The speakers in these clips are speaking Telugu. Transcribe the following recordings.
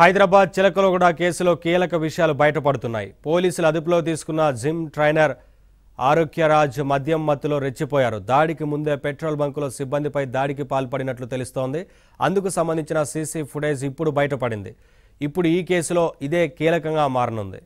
హైదరాబాద్ చిలకలోగడ కేసులో కీలక విషయాలు బయటపడుతున్నాయి పోలీసులు అదుపులో తీసుకున్న జిమ్ ట్రైనర్ ఆరోగ్యరాజ్ మద్యం మత్తులో రెచ్చిపోయారు దాడికి ముందే పెట్రోల్ బంకులో సిబ్బందిపై దాడికి పాల్పడినట్లు తెలుస్తోంది అందుకు సంబంధించిన సీసీ ఫుటేజ్ ఇప్పుడు బయటపడింది ఇప్పుడు ఈ కేసులో ఇదే కీలకంగా మారనుంది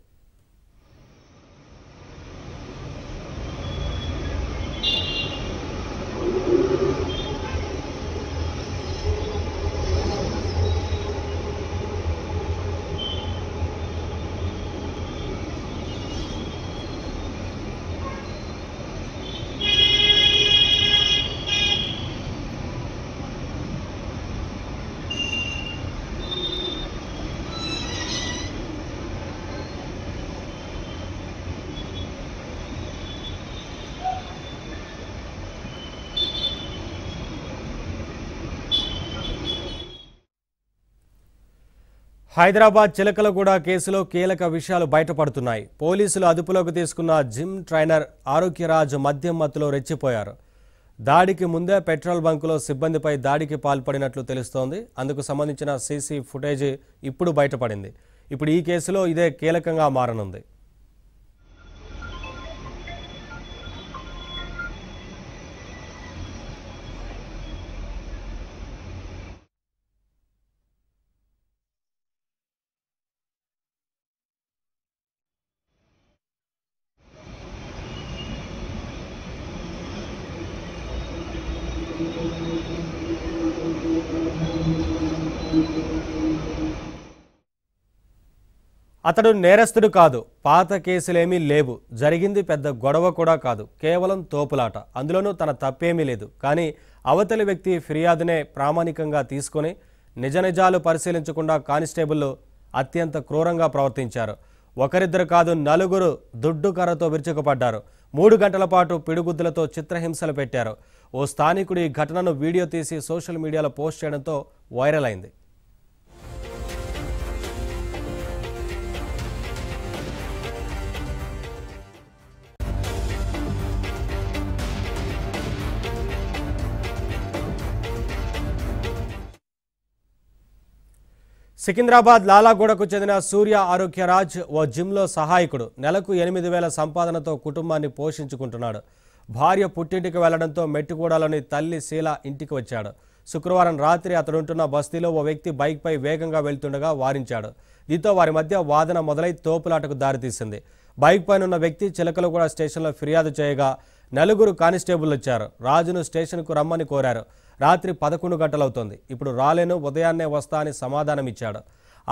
హైదరాబాద్ చిలకలగూడ కేసులో కీలక విషయాలు బయటపడుతున్నాయి పోలీసులు అదుపులోకి తీసుకున్న జిమ్ ట్రైనర్ ఆరోగ్యరాజ్ మద్యం మత్తులో రెచ్చిపోయారు దాడికి ముందే పెట్రోల్ బంకులో సిబ్బందిపై దాడికి పాల్పడినట్లు తెలుస్తోంది అందుకు సంబంధించిన సీసీ ఫుటేజ్ ఇప్పుడు బయటపడింది ఇప్పుడు ఈ కేసులో ఇదే కీలకంగా మారనుంది అతడు నేరస్తుడు కాదు పాత కేసులేమీ లేవు జరిగింది పెద్ద గొడవ కూడా కాదు కేవలం తోపులాట అందులోనూ తన తప్పేమీ లేదు కానీ అవతలి వ్యక్తి ఫిర్యాదునే ప్రామాణికంగా తీసుకొని నిజ నిజాలు పరిశీలించకుండా కానిస్టేబుల్ అత్యంత క్రూరంగా ప్రవర్తించారు ఒకరిద్దరు కాదు నలుగురు దుడ్డు కర్రతో విరుచుకుపడ్డారు మూడు గంటల పాటు పిడుగుద్దులతో చిత్రహింసలు పెట్టారు ఓ స్థానికుడు ఈ ఘటనను వీడియో తీసి సోషల్ మీడియాలో పోస్ట్ చేయడంతో వైరల్ అయింది సికింద్రాబాద్ లాలాగూడకు చెందిన సూర్య ఆరోగ్యరాజ్ ఓ జిమ్లో సహాయకుడు నెలకు ఎనిమిది వేల సంపాదనతో కుటుంబాన్ని పోషించుకుంటున్నాడు భార్య పుట్టింటికి వెళ్లడంతో మెట్టుకూడలోని తల్లి శీల ఇంటికి వచ్చాడు శుక్రవారం రాత్రి అతడుంటున్న బస్తీలో ఓ వ్యక్తి బైక్పై వేగంగా వెళ్తుండగా వారించాడు దీంతో వారి మధ్య వాదన మొదలై తోపులాటకు దారితీసింది బైక్ పైన ఉన్న వ్యక్తి చిలకలు కూడా స్టేషన్లో ఫిర్యాదు చేయగా నలుగురు కానిస్టేబుల్ వచ్చారు రాజును స్టేషన్కు రమ్మని కోరారు రాత్రి పదకొండు గంటలవుతోంది ఇప్పుడు రాలేను ఉదయాన్నే వస్తా అని సమాధానమిచ్చాడు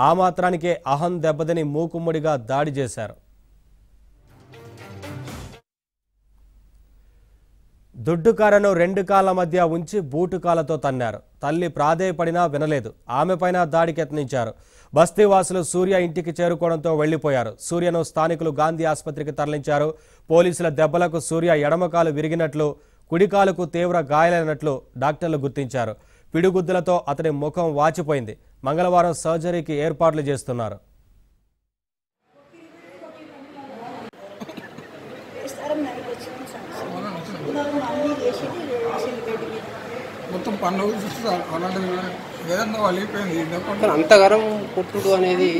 ఆ మాత్రానికే అహం దెబ్బతిని మూకుమ్మడిగా దాడి చేశారు దుడ్డుకారను రెండు కాళ్ళ మధ్య ఉంచి బూటు కాలతో తన్నారు తల్లి ప్రాధేయపడినా వినలేదు ఆమెపైన దాడికెత్నించారు బస్తీవాసులు సూర్య ఇంటికి చేరుకోవడంతో వెళ్లిపోయారు సూర్యను స్థానికులు గాంధీ ఆసుపత్రికి తరలించారు పోలీసుల దెబ్బలకు సూర్య ఎడమకాలు విరిగినట్లు కుడికాలకు తీవ్ర గాయాలైనట్లు డాక్టర్లు గుర్తించారు పిడుగుద్దులతో అతని ముఖం వాచిపోయింది మంగళవారం సర్జరీకి ఏర్పాట్లు చేస్తున్నారు మొత్తం పండుగ చూస్తారు అలాంటిది ఏదన్నా వాళ్ళు అయిపోయింది అంతగానం కొట్టుడు అనేది